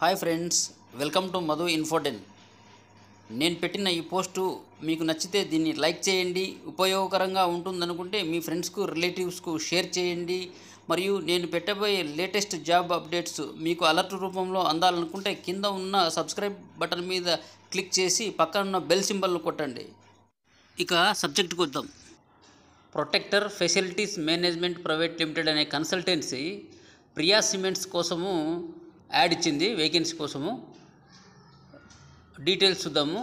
hi friends welcome to Madhu ఇన్ఫోటెన్ నేను పెట్టిన ఈ పోస్టు మీకు నచ్చితే దీన్ని లైక్ చేయండి ఉపయోగకరంగా ఉంటుందనుకుంటే మీ ఫ్రెండ్స్కు రిలేటివ్స్కు షేర్ చేయండి మరియు నేను పెట్టబోయే లేటెస్ట్ జాబ్ అప్డేట్స్ మీకు అలర్ట్ రూపంలో అందాలనుకుంటే కింద ఉన్న సబ్స్క్రైబ్ బటన్ మీద క్లిక్ చేసి పక్కనున్న బెల్ సింబల్ను కొట్టండి ఇక సబ్జెక్టుకు వద్దాం protector facilities management private limited అనే కన్సల్టెన్సీ ప్రియా సిమెంట్స్ కోసము యాడ్ ఇచ్చింది వేకెన్సీ కోసము డీటెయిల్స్ చూద్దాము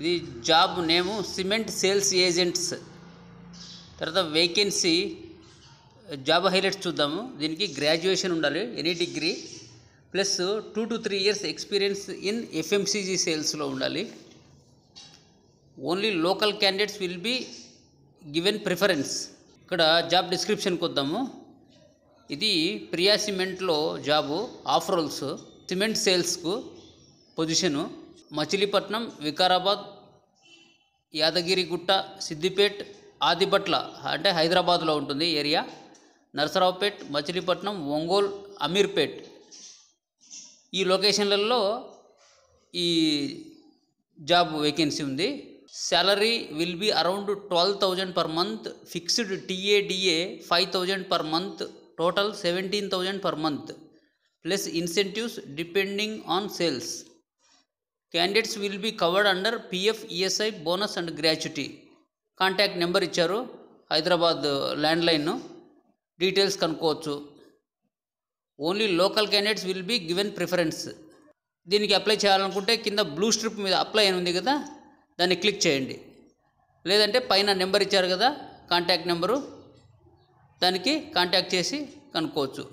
ఇది job name cement sales agents తర్వాత వేకెన్సీ జాబ్ హైలైట్స్ చూద్దాము దీనికి గ్రాడ్యుయేషన్ ఉండాలి any degree plus two to three years experience in FMCG సేల్స్లో ఉండాలి only local candidates will be given preference ఇక్కడ జాబ్ డిస్క్రిప్షన్కి వద్దాము ఇది ప్రియా సిమెంట్లో జాబు ఆఫ్ రోల్స్ సిమెంట్ సేల్స్కు పొజిషను మచిలీపట్నం వికారాబాద్ యాదగిరిగుట్ట సిద్దిపేట్ ఆదిబట్ల అంటే హైదరాబాద్లో ఉంటుంది ఏరియా నరసరావుపేట్ మచిలీపట్నం ఒంగోల్ అమీర్పేట్ ఈ లొకేషన్లలో ఈ జాబ్ వేకెన్సీ ఉంది salary will be around twelve thousand per month fixed TA DA five thousand per month total seventeen thousand per month plus incentives depending on sales candidates will be covered under PF ESI bonus and gratuity contact number ఇచ్చారు Hyderabad landline uh, details కనుక్కోవచ్చు only local candidates will be given preference దీనికి apply చేయాలనుకుంటే కింద blue strip మీద apply అని ఉంది కదా దాన్ని క్లిక్ చేయండి లేదంటే పైన నెంబర్ ఇచ్చారు కదా కాంటాక్ట్ నెంబరు దానికి కాంటాక్ట్ చేసి కనుక్కోవచ్చు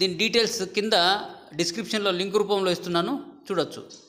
దీని డీటెయిల్స్ కింద డిస్క్రిప్షన్లో లింక్ రూపంలో ఇస్తున్నాను చూడొచ్చు